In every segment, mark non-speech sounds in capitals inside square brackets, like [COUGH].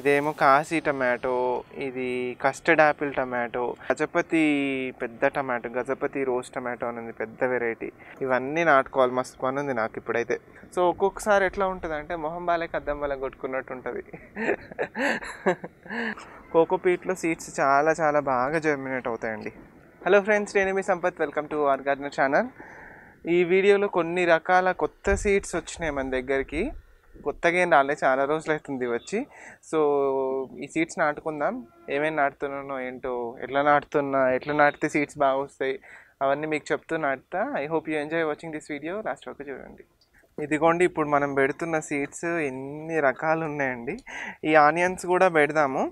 ఇదేమో కాశీ టమాటో ఇది custard apple tomato Gajapati పెద్ద టమాటో గజపతి రోజ్ టమాటో అనేది పెద్ద వెరైటీ ఇవన్నీ నాటుకోవాలి మస్తు పని ఉంది నాకు ఇప్పుడైతే సో ఒక్కొక్కసారి ఎట్లా ఉంటుంది అంటే మొహం బాలేక అద్దం వల్ల కొట్టుకున్నట్టు ఉంటుంది కోకోపీట్లో సీడ్స్ చాలా చాలా బాగా జర్మినేట్ అవుతాయండి హలో ఫ్రెండ్స్ నేను మీ Sampath welcome to our garden channel ఈ వీడియోలో కొన్ని రకాల కొత్త సీడ్స్ వచ్చినాయి మన దగ్గరికి కొత్తగా ఏం రాలేదు చాలా రోజులు అవుతుంది వచ్చి సో ఈ సీడ్స్ నాటుకుందాం ఏమేమి నాటుతున్నానో ఏంటో ఎట్లా నాటుతున్నా ఎట్లా నాటితే సీడ్స్ బాగా వస్తాయి అవన్నీ మీకు చెప్తూ నాటుతా I hope you enjoy watching this video last వరకు చూడండి ఇదిగోండి ఇప్పుడు మనం పెడుతున్న సీడ్స్ ఎన్ని రకాలు ఉన్నాయండి ఈ ఆనియన్స్ కూడా పెడదాము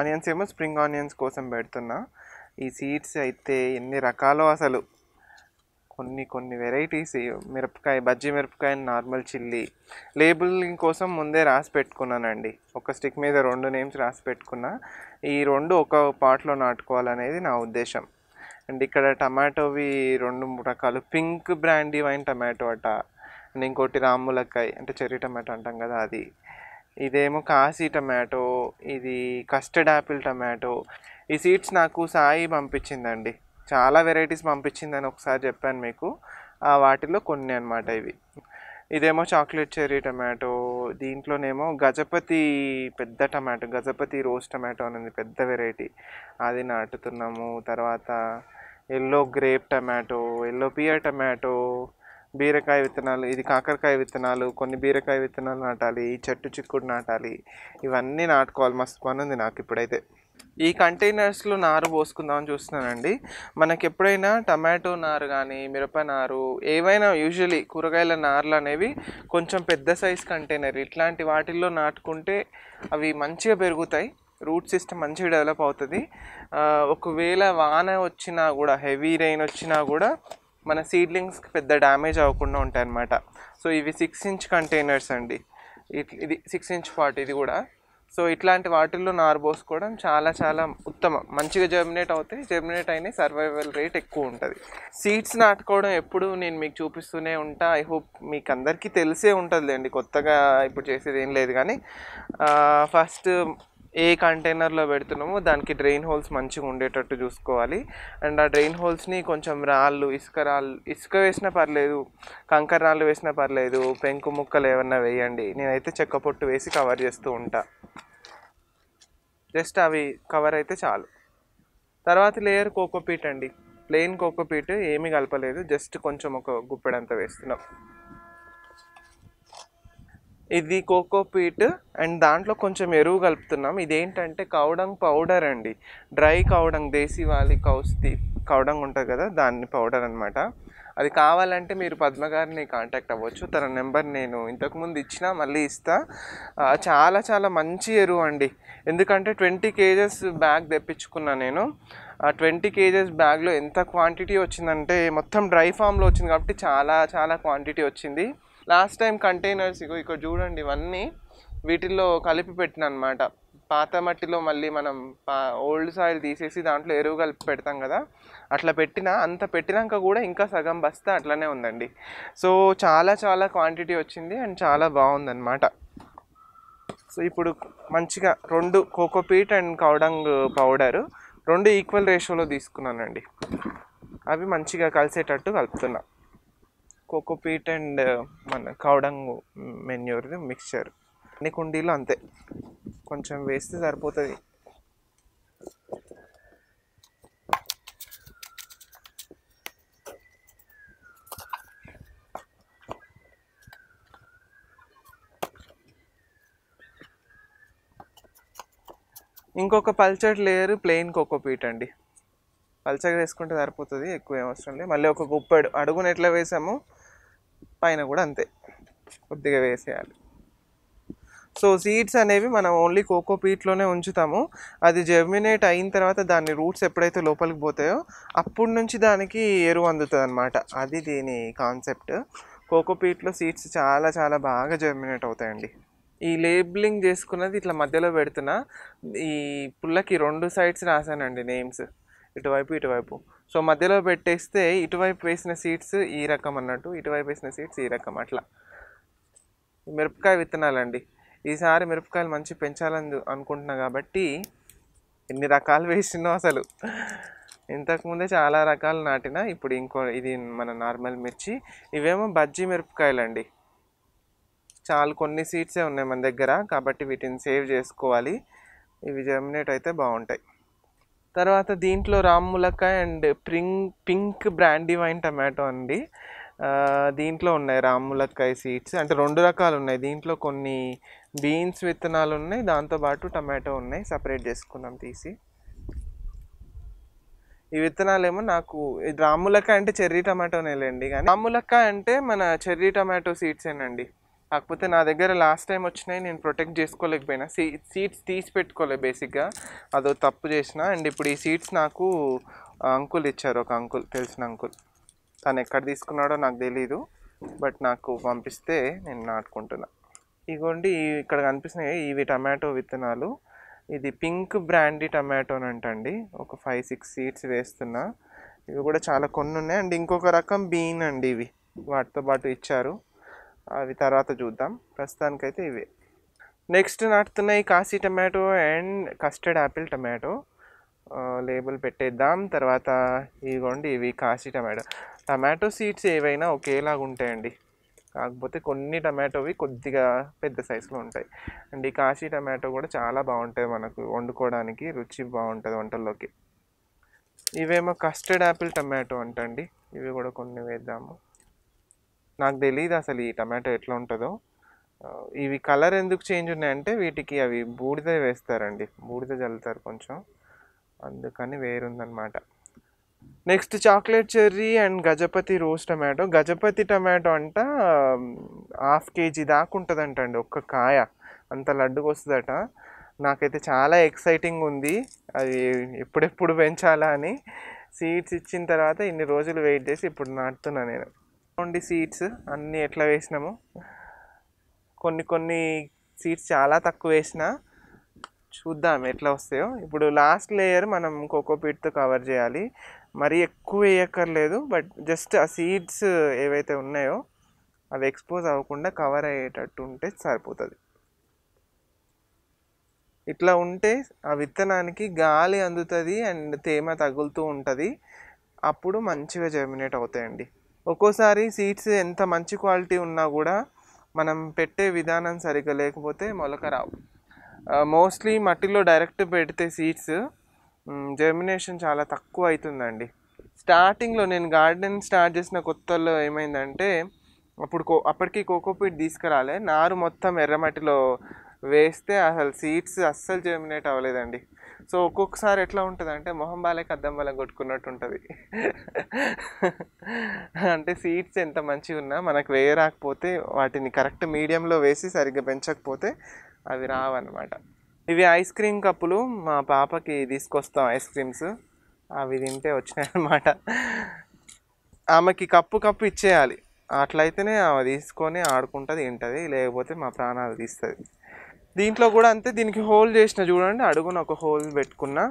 ఆనియన్స్ ఏమో స్ప్రింగ్ ఆనియన్స్ కోసం పెడుతున్నా ఈ సీడ్స్ అయితే ఎన్ని రకాలు అసలు కొన్ని కొన్ని వెరైటీస్ మిరపకాయ బజ్జీ మిరపకాయ నార్మల్ చిల్లీ లేబులింగ్ కోసం ముందే రాసి పెట్టుకున్నానండి ఒక స్టిక్ మీద రెండు నేమ్స్ రాసి పెట్టుకున్నా ఈ రెండు ఒక పాట్లో నాటుకోవాలనేది నా ఉద్దేశం అండ్ ఇక్కడ టమాటోవి రెండు రకాలు పింక్ బ్రాండీ వైన్ టమాటో అట అండ్ ఇంకోటి రామ్ములక్కాయ్ అంటే చెర్రీ టమాటో అంటాం కదా అది ఇదేమో కాశీ టమాటో ఇది కస్టర్డ్ యాపిల్ టమాటో ఈ సీడ్స్ నాకు సాయి పంపించిందండి చాలా వెరైటీస్ పంపించిందని ఒకసారి చెప్పాను మీకు వాటిలో కొన్ని అనమాట ఇవి ఇదేమో చాక్లెట్ చెర్రీ టమాటో దీంట్లోనేమో గజపతి పెద్ద టమాటో గజపతి రోజ్ టమాటో అనేది పెద్ద వెరైటీ అది నాటుతున్నాము తర్వాత yellow grape tomato yellow pear tomato బీరకాయ విత్తనాలు ఇది కాకరకాయ విత్తనాలు కొన్ని బీరకాయ విత్తనాలు నాటాలి చెట్టు చిక్కుడు నాటాలి ఇవన్నీ నాటుకోవాలి మస్తు పని ఉంది నాకు ఇప్పుడైతే ఈ కంటైనర్స్లో నారు పోసుకుందామని చూస్తున్నానండి మనకి ఎప్పుడైనా టమాటో నారు కానీ మిరప నారు ఏవైనా యూజువలీ కూరగాయల నార్లు అనేవి కొంచెం పెద్ద సైజ్ కంటైనర్ ఇట్లాంటి వాటిల్లో నాటుకుంటే అవి మంచిగా పెరుగుతాయి రూట్ సిస్టమ్ మంచిగా డెవలప్ అవుతుంది ఒకవేళ వాన వచ్చినా కూడా హెవీ రెయిన్ వచ్చినా కూడా మన సీడ్లింగ్స్కి పెద్ద డ్యామేజ్ అవ్వకుండా ఉంటాయి అన్నమాట సో ఇవి సిక్స్ ఇంచ్ కంటైనర్స్ అండి ఇది సిక్స్ ఇంచ్ పాటు ఇది కూడా సో ఇట్లాంటి వాటిల్లో పోసుకోవడం చాలా చాలా ఉత్తమం మంచిగా జర్మినేట్ అవుతాయి జర్మినేట్ అయినాయి సర్వైవల్ రేట్ ఎక్కువ ఉంటుంది సీడ్స్ నాటుకోవడం ఎప్పుడు నేను మీకు చూపిస్తూనే ఉంటా ఐ హోప్ మీకు అందరికీ తెలిసే అండి కొత్తగా ఇప్పుడు చేసేది ఏం లేదు కానీ ఫస్ట్ ఏ కంటైనర్లో పెడుతున్నామో దానికి డ్రెయిన్ హోల్స్ మంచిగా ఉండేటట్టు చూసుకోవాలి అండ్ ఆ డ్రెయిన్ హోల్స్ని కొంచెం రాళ్ళు ఇసుక రాళ్ళు ఇసుక వేసినా పర్లేదు కంకర రాళ్ళు వేసినా పర్లేదు పెంకు ముక్కలు ఏమన్నా వేయండి నేనైతే చెక్క పొట్టు వేసి కవర్ చేస్తూ ఉంటా జస్ట్ అవి కవర్ అయితే చాలు తర్వాత లేయర్ కోకోపీట్ అండి ప్లెయిన్ కోకోపీట్ ఏమీ కలపలేదు జస్ట్ కొంచెం ఒక గుప్పెడంత వేస్తున్నాం ఇది కోకో పీట్ అండ్ దాంట్లో కొంచెం ఎరువు కలుపుతున్నాం ఇదేంటంటే కౌడంగ్ పౌడర్ అండి డ్రై కౌడంగ్ దేశీవాలి కౌస్తి కౌడంగ్ ఉంటుంది కదా దాన్ని పౌడర్ అనమాట అది కావాలంటే మీరు పద్మగారిని కాంటాక్ట్ అవ్వచ్చు తన నెంబర్ నేను ఇంతకుముందు ఇచ్చిన మళ్ళీ ఇస్తా చాలా చాలా మంచి ఎరువు అండి ఎందుకంటే ట్వంటీ కేజెస్ బ్యాగ్ తెప్పించుకున్నా నేను ఆ ట్వంటీ కేజెస్ బ్యాగ్లో ఎంత క్వాంటిటీ వచ్చిందంటే మొత్తం డ్రై ఫామ్లో వచ్చింది కాబట్టి చాలా చాలా క్వాంటిటీ వచ్చింది లాస్ట్ టైం కంటైనర్స్ ఇగో ఇక్కడ చూడండి ఇవన్నీ వీటిల్లో కలిపి పెట్టిన అనమాట పాత మట్టిలో మళ్ళీ మనం ఓల్డ్ సాయిల్ తీసేసి దాంట్లో ఎరువు కలిపి పెడతాం కదా అట్లా పెట్టిన అంత పెట్టినాక కూడా ఇంకా సగం బస్తా అట్లనే ఉందండి సో చాలా చాలా క్వాంటిటీ వచ్చింది అండ్ చాలా బాగుందన్నమాట సో ఇప్పుడు మంచిగా రెండు కోకోపీట్ అండ్ కౌడంగ్ పౌడరు రెండు ఈక్వల్ రేషియోలో తీసుకున్నానండి అవి మంచిగా కలిసేటట్టు కలుపుతున్నాను కోకోపీట్ అండ్ మన కౌడంగ్ మెన్యూర్ది మిక్స్చర్ అన్ని కుండీలు అంతే కొంచెం వేస్తే సరిపోతుంది ఇంకొక పల్చర్ లేయర్ ప్లెయిన్ కోకోపీట్ అండి పల్చర్ వేసుకుంటే సరిపోతుంది ఎక్కువ ఏమి అవసరం లేదు మళ్ళీ ఒక గుప్పెడు అడుగున ఎట్లా వేసాము పైన కూడా అంతే కొద్దిగా వేసేయాలి సో సీడ్స్ అనేవి మనం ఓన్లీ కోకో పీట్లోనే ఉంచుతాము అది జర్మినేట్ అయిన తర్వాత దాని రూట్స్ ఎప్పుడైతే లోపలికి పోతాయో అప్పటి నుంచి దానికి ఎరువు అందుతుంది అనమాట అది దీని కాన్సెప్ట్ కోకో పీట్లో సీడ్స్ చాలా చాలా బాగా జర్మినేట్ అవుతాయండి ఈ లేబులింగ్ చేసుకున్నది ఇట్లా మధ్యలో పెడుతున్నా ఈ పుల్లకి రెండు సైడ్స్ రాశానండి నేమ్స్ ఇటువైపు ఇటువైపు సో మధ్యలో పెట్టేస్తే ఇటువైపు వేసిన సీడ్స్ ఈ రకం అన్నట్టు ఇటువైపు వేసిన సీడ్స్ ఈ రకం అట్లా మిరపకాయ విత్తనాలండి ఈసారి మిరపకాయలు మంచి పెంచాలని అనుకుంటున్నా కాబట్టి ఎన్ని రకాలు వేసినో అసలు ఇంతకుముందే చాలా రకాలు నాటిన ఇప్పుడు ఇంకో ఇది మన నార్మల్ మిర్చి ఇవేమో బజ్జీ మిరపకాయలు అండి చాలా కొన్ని సీడ్సే ఉన్నాయి మన దగ్గర కాబట్టి వీటిని సేవ్ చేసుకోవాలి ఇవి జర్మినేట్ అయితే బాగుంటాయి తర్వాత దీంట్లో రామ్ములక్కాయ అండ్ ప్రింగ్ పింక్ బ్రాండీ వైన్ టమాటో అండి దీంట్లో ఉన్నాయి రామ్ములక్కాయ సీడ్స్ అంటే రెండు రకాలు ఉన్నాయి దీంట్లో కొన్ని బీన్స్ విత్తనాలు ఉన్నాయి దాంతోపాటు టమాటో ఉన్నాయి సపరేట్ చేసుకున్నాం తీసి ఈ విత్తనాలేమో నాకు రామ్ములక్క అంటే చెర్రీ టమాటోనేలేండి కానీ రామ్ములక్క అంటే మన చెర్రీ టమాటో సీడ్సేనండి కాకపోతే నా దగ్గర లాస్ట్ టైం వచ్చినాయి నేను ప్రొటెక్ట్ చేసుకోలేకపోయినా సీ సీడ్స్ తీసి పెట్టుకోలే బేసిక్గా అదో తప్పు చేసిన అండ్ ఇప్పుడు ఈ సీడ్స్ నాకు అంకుల్ ఇచ్చారు ఒక అంకుల్ తెలిసిన అంకుల్ తను ఎక్కడ తీసుకున్నాడో నాకు తెలీదు బట్ నాకు పంపిస్తే నేను నాటుకుంటున్నా ఇగోండి ఇక్కడ కనిపిస్తున్నాయి ఇవి టమాటో విత్తనాలు ఇది పింక్ బ్రాండీ టమాటోనంటండి ఒక ఫైవ్ సిక్స్ సీడ్స్ వేస్తున్నా ఇవి కూడా చాలా కొన్ని ఉన్నాయి అండ్ ఇంకొక రకం బీన్ అండి ఇవి వాటితో పాటు ఇచ్చారు అవి తర్వాత చూద్దాం ప్రస్తుతానికైతే ఇవే నెక్స్ట్ నాటుతున్నాయి Kashi tomato and custard apple tomato label పెట్టేద్దాం తర్వాత ఇదిగోండి ఇవి కాశీ టమాటో టమాటో సీడ్స్ ఏవైనా ఒకేలాగా ఉంటాయండి కాకపోతే కొన్ని టమాటోవి కొద్దిగా పెద్ద సైజులో ఉంటాయి అండ్ ఈ కాశీ టమాటో కూడా చాలా బాగుంటుంది మనకు వండుకోవడానికి రుచి బాగుంటుంది వంటల్లోకి ఇవేమో కస్టర్డ్ యాపిల్ టమాటో అంటండి ఇవి కూడా కొన్ని వేద్దాము నాకు తెలియదు అసలు ఈ టమాటో ఎట్లా ఉంటుందో ఇవి కలర్ ఎందుకు చేంజ్ ఉన్నాయంటే వీటికి అవి బూడిద వేస్తారండి బూడిద చల్లుతారు కొంచెం అందుకని వేరుందనమాట next chocolate cherry and Gajapati rose tomato Gajapati tomato అంట హాఫ్ కేజీ దాకా ఉంటుందంట అండి ఒక్క కాయ అంత లడ్డుకు వస్తుందట నాకైతే చాలా ఎక్సైటింగ్ ఉంది అది ఎప్పుడెప్పుడు పెంచాలా అని సీడ్స్ ఇచ్చిన తర్వాత ఇన్ని రోజులు వెయిట్ చేసి ఇప్పుడు నాటుతున్నా నేను ఓన్లీ సీడ్స్ అన్నీ ఎట్లా వేసినాము కొన్ని కొన్ని సీడ్స్ చాలా తక్కువ వేసిన చూద్దాం ఎట్లా వస్తాయో ఇప్పుడు లాస్ట్ లేయర్ మనం కోకోపీట్తో కవర్ చేయాలి మరీ ఎక్కువ వేయక్కర్లేదు బట్ జస్ట్ ఆ సీడ్స్ ఏవైతే ఉన్నాయో అవి ఎక్స్పోజ్ అవ్వకుండా కవర్ అయ్యేటట్టు ఉంటే సరిపోతుంది ఇట్లా ఉంటే ఆ విత్తనానికి గాలి అందుతుంది అండ్ తేమ తగులుతూ ఉంటుంది అప్పుడు మంచిగా జర్మినేట్ అవుతాయండి ఒక్కోసారి సీడ్స్ ఎంత మంచి క్వాలిటీ ఉన్నా కూడా మనం పెట్టే విధానం సరిగ్గా లేకపోతే మొలక రావు మోస్ట్లీ మట్టిలో డైరెక్ట్ పెడితే సీడ్స్ జర్మినేషన్ చాలా తక్కువ అవుతుందండి స్టార్టింగ్లో నేను గార్డెన్ స్టార్ట్ చేసిన కొత్తలో ఏమైందంటే అప్పుడు కో అప్పటికి కోకోపీట్ తీసుకురాలే నారు మొత్తం ఎర్రమట్టిలో వేస్తే అసలు సీడ్స్ అస్సలు జర్మినేట్ అవ్వలేదండి సో ఒక్కొక్కసారి ఎట్లా ఉంటుంది అంటే మొహం బాలేక అద్దం వల్ల కొట్టుకున్నట్టు ఉంటుంది అంటే సీడ్స్ ఎంత మంచిగా ఉన్నా మనకు వేయరాకపోతే వాటిని కరెక్ట్ మీడియంలో వేసి సరిగ్గా పెంచకపోతే అవి రావన్నమాట ఇవి ఐస్ క్రీమ్ కప్పులు మా పాపకి తీసుకొస్తాం ఐస్ క్రీమ్స్ అవి తింటే వచ్చినాయన్నమాట అనమాట ఆమెకి కప్పు కప్పు ఇచ్చేయాలి అట్లయితేనే ఆమె తీసుకొని ఆడుకుంటుంది తింటుంది లేకపోతే మా ప్రాణాలు తీస్తుంది దీంట్లో కూడా అంతే దీనికి హోల్ చేసిన చూడండి అడుగున ఒక హోల్ పెట్టుకున్నా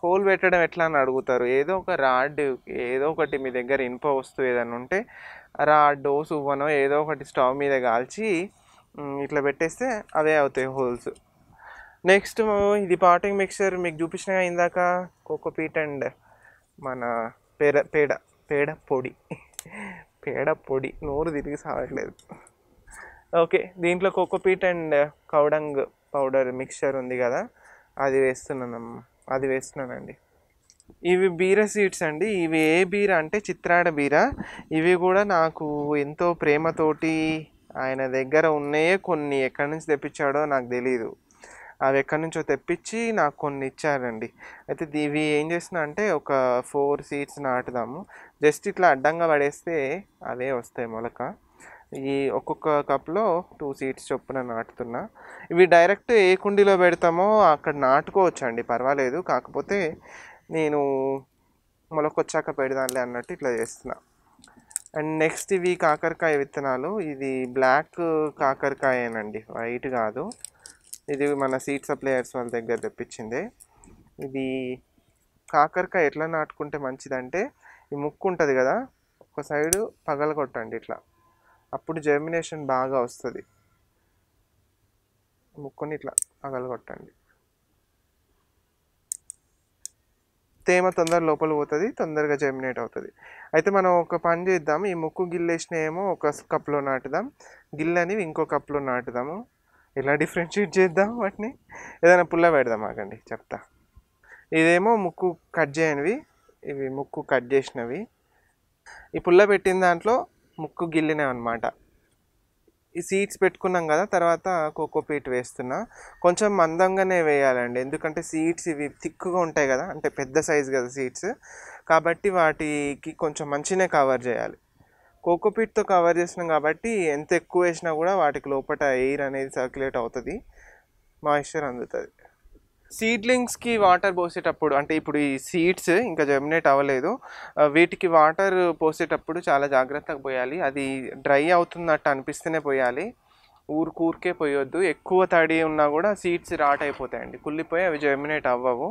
హోల్ పెట్టడం ఎట్లా అని అడుగుతారు ఏదో ఒక రాడ్ ఏదో ఒకటి మీ దగ్గర ఇనుప వస్తువు ఏదైనా ఉంటే రాడ్డో సువ్వనో ఏదో ఒకటి స్టవ్ మీద కాల్చి ఇట్లా పెట్టేస్తే అవే అవుతాయి హోల్స్ నెక్స్ట్ ఇది పాటింగ్ మిక్సర్ మీకు చూపించిన ఇందాక కోకోపీట్ అండ్ మన పేడ పేడ పేడ పొడి [LAUGHS] పేడ పొడి నోరు తిరిగి సాగట్లేదు ఓకే దీంట్లో cocopeat and cow dung powder mixture ఉంది కదా అది వేస్తున్నాను అది వేస్తున్నానండి ఇవి బీర సీడ్స్ అండి ఇవి ఏ బీర అంటే చిత్రాడ బీర ఇవి కూడా నాకు ఎంతో ప్రేమతోటి ఆయన దగ్గర ఉన్నాయే కొన్ని ఎక్కడి నుంచి తెప్పించాడో నాకు తెలియదు అవి ఎక్కడి నుంచో తెప్పించి నాకు కొన్ని ఇచ్చారండి అయితే ఇవి ఏం చేసిన అంటే ఒక ఫోర్ సీడ్స్ నాటుదాము జస్ట్ ఇట్లా అడ్డంగా పడేస్తే అవే వస్తాయి మొలక ఈ ఒక్కొక్క కప్లో టూ సీడ్స్ చొప్పున నాటుతున్నా ఇవి డైరెక్ట్ ఏ కుండీలో పెడతామో అక్కడ నాటుకోవచ్చు అండి పర్వాలేదు కాకపోతే నేను మొలకొచ్చాక పెడదాంలే అన్నట్టు ఇట్లా చేస్తున్నా అండ్ నెక్స్ట్ ఇవి కాకరకాయ విత్తనాలు ఇది బ్లాక్ కాకరకాయనండి వైట్ కాదు ఇది మన సీడ్ సప్లయర్స్ వాళ్ళ దగ్గర తెప్పించిందే ఇది కాకరకాయ ఎట్లా నాటుకుంటే మంచిదంటే ఈ ముక్కు ఉంటుంది కదా ఒక సైడు పగలగొట్టండి ఇట్లా అప్పుడు జర్మినేషన్ బాగా వస్తుంది ముక్కుని ఇట్లా అగలగొట్టండి తేమ తొందర లోపల పోతుంది తొందరగా జర్మినేట్ అవుతుంది అయితే మనం ఒక పని చేద్దాం ఈ ముక్కు గిల్లేసిన ఏమో ఒక కప్లో నాటుదాం గిల్లని ఇంకో కప్లో నాటుదాము ఎలా డిఫరెన్షియేట్ చేద్దాం వాటిని ఏదైనా పుల్ల పెడదాం ఆగండి చెప్తా ఇదేమో ముక్కు కట్ చేయనివి ఇవి ముక్కు కట్ చేసినవి ఈ పుల్ల పెట్టిన దాంట్లో ముక్కు గిల్లినాయి అనమాట ఈ సీడ్స్ పెట్టుకున్నాం కదా తర్వాత కోకోపీట్ వేస్తున్నా కొంచెం మందంగానే వేయాలండి ఎందుకంటే సీడ్స్ ఇవి థిక్గా ఉంటాయి కదా అంటే పెద్ద సైజు కదా సీడ్స్ కాబట్టి వాటికి కొంచెం మంచినే కవర్ చేయాలి కోకోపీట్తో కవర్ చేసినాం కాబట్టి ఎంత ఎక్కువ వేసినా కూడా వాటికి లోపల ఎయిర్ అనేది సర్క్యులేట్ అవుతుంది మాయిశ్చర్ అందుతుంది సీడ్లింగ్స్కి వాటర్ పోసేటప్పుడు అంటే ఇప్పుడు ఈ సీడ్స్ ఇంకా జర్మినేట్ అవ్వలేదు వీటికి వాటర్ పోసేటప్పుడు చాలా జాగ్రత్తగా పోయాలి అది డ్రై అవుతున్నట్టు అనిపిస్తేనే పోయాలి ఊరు కూరికే పోయొద్దు ఎక్కువ తడి ఉన్నా కూడా సీడ్స్ రాట్ అయిపోతాయండి కుళ్ళిపోయి అవి జర్మినేట్ అవ్వవు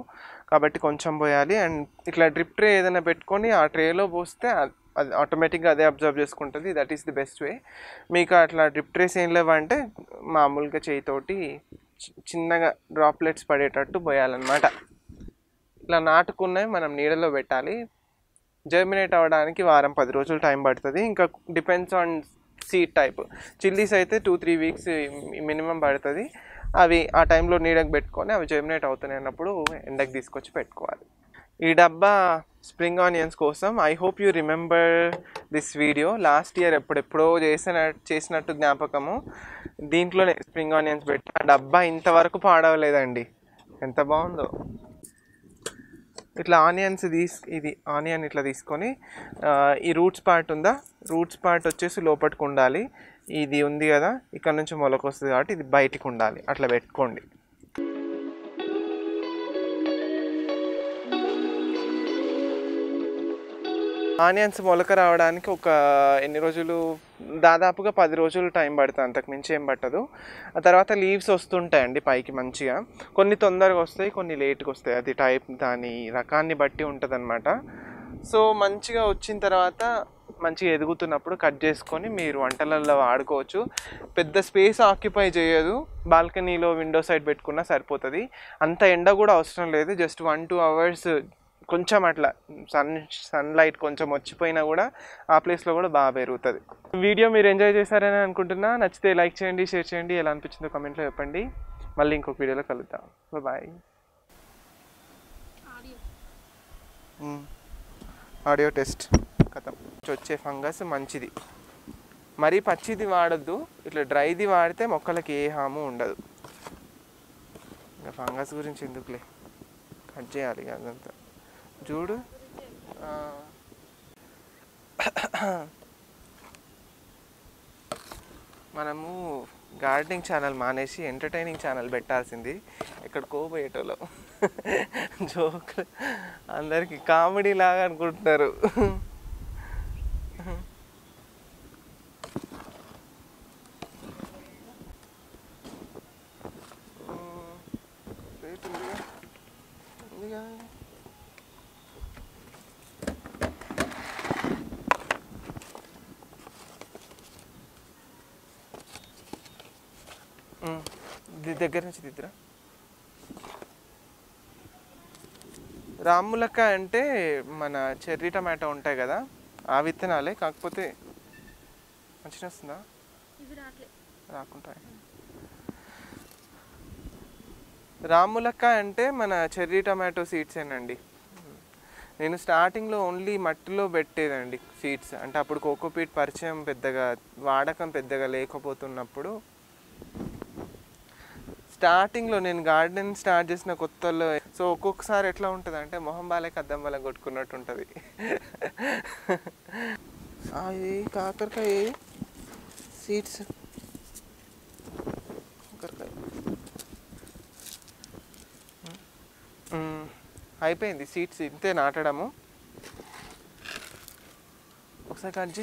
కాబట్టి కొంచెం పోయాలి అండ్ ఇట్లా డ్రిప్ ట్రే ఏదైనా పెట్టుకొని ఆ ట్రేలో పోస్తే అది ఆటోమేటిక్గా అదే అబ్జర్వ్ చేసుకుంటుంది that is the best way మీకు అట్లా డ్రిప్ ట్రేస్ ఏం లేవంటే మామూలుగా చేయితోటి చిన్నగా డ్రాప్లెట్స్ పడేటట్టు పోయాలన్నమాట ఇలా నాటుకున్నవి మనం నీడలో పెట్టాలి జర్మినేట్ అవ్వడానికి వారం పది రోజులు టైం పడుతుంది ఇంకా depends on seed type chillies అయితే టూ త్రీ వీక్స్ మినిమం పడుతుంది అవి ఆ టైంలో నీడకు పెట్టుకొని అవి జర్మినేట్ అవుతున్నాయి అన్నప్పుడు ఎండకు తీసుకొచ్చి పెట్టుకోవాలి ఈ డబ్బా స్ప్రింగ్ ఆనియన్స్ కోసం I hope you remember this video last year ఎప్పుడెప్పుడో చేసిన చేసినట్టు జ్ఞాపకము దీంట్లోనే స్ప్రింగ్ ఆనియన్స్ పెట్టి ఆ డబ్బా ఇంతవరకు పాడవలేదండి ఎంత బాగుందో ఇట్లా ఆనియన్స్ తీసు ఇది ఆనియన్ ఇట్లా తీసుకొని ఈ రూట్స్ పార్ట్ ఉందా రూట్స్ పార్ట్ వచ్చేసి లోపటికి ఉండాలి ఇది ఉంది కదా ఇక్కడ నుంచి మొలకొస్తుంది కాబట్టి ఇది బయటకు ఉండాలి అట్లా పెట్టుకోండి ఆనియన్స్ మొలక రావడానికి ఒక ఎన్ని రోజులు దాదాపుగా పది రోజులు టైం పడుతుంది అంతకు మించి ఏం పట్టదు ఆ తర్వాత లీవ్స్ వస్తుంటాయండి పైకి మంచిగా కొన్ని తొందరగా వస్తాయి కొన్ని లేట్గా వస్తాయి అది టైప్ దాని రకాన్ని బట్టి ఉంటుందన్నమాట సో మంచిగా వచ్చిన తర్వాత మంచిగా ఎదుగుతున్నప్పుడు కట్ చేసుకొని మీరు వంటలలో వాడుకోవచ్చు పెద్ద స్పేస్ ఆక్యుపై చేయదు బాల్కనీలో విండో సైడ్ పెట్టుకున్నా సరిపోతుంది అంత ఎండ కూడా అవసరం లేదు జస్ట్ వన్ టూ అవర్స్ కొంచెం అట్లా సన్ సన్లైట్ కొంచెం వచ్చిపోయినా కూడా ఆ ప్లేస్లో కూడా బాగా పెరుగుతుంది వీడియో మీరు ఎంజాయ్ చేశారని అనుకుంటున్నా నచ్చితే లైక్ చేయండి షేర్ చేయండి ఎలా అనిపించిందో కమెంట్లో చెప్పండి మళ్ళీ ఇంకొక వీడియోలో కలుద్దాం బాయ్ ఆడియో టెస్ట్ కథ వచ్చే ఫంగస్ మంచిది మరీ పచ్చిది వాడద్దు ఇట్లా డ్రైది వాడితే మొక్కలకి ఏ హాము ఉండదు ఇంకా ఫంగస్ గురించి ఎందుకులే కట్ చేయాలి అదంతా చూడు మనము గార్డెనింగ్ ఛానల్ మానేసి ఎంటర్టైనింగ్ ఛానల్ పెట్టాల్సింది ఇక్కడ కోబోయేటోలో జోక్ అందరికీ కామెడీ లాగా అనుకుంటున్నారు దగ్గర నుంచి దిద్దురా రాములక్క అంటే మన చెర్రీ టమాటో ఉంటాయి కదా ఆ విత్తనాలే కాకపోతే మంచిగా వస్తుందా రాకుంటాయి రాములక్క అంటే మన చెర్రీ టమాటో సీడ్స్ ఏనండి నేను స్టార్టింగ్లో ఓన్లీ మట్టిలో పెట్టేదండి సీడ్స్ అంటే అప్పుడు కోకోపీట్ పరిచయం పెద్దగా వాడకం పెద్దగా లేకపోతున్నప్పుడు స్టార్టింగ్లో నేను గార్డెన్ స్టార్ట్ చేసిన కొత్తలో సో ఒక్కొక్కసారి ఎట్లా ఉంటుంది అంటే మొహం బాలేక అద్దం వల్ల కొట్టుకున్నట్టు ఉంటుంది అది కాకరకాయ సీడ్స్ కాకరకాయ అయిపోయింది సీడ్స్ ఇంతే నాటడము ఒకసారి కట్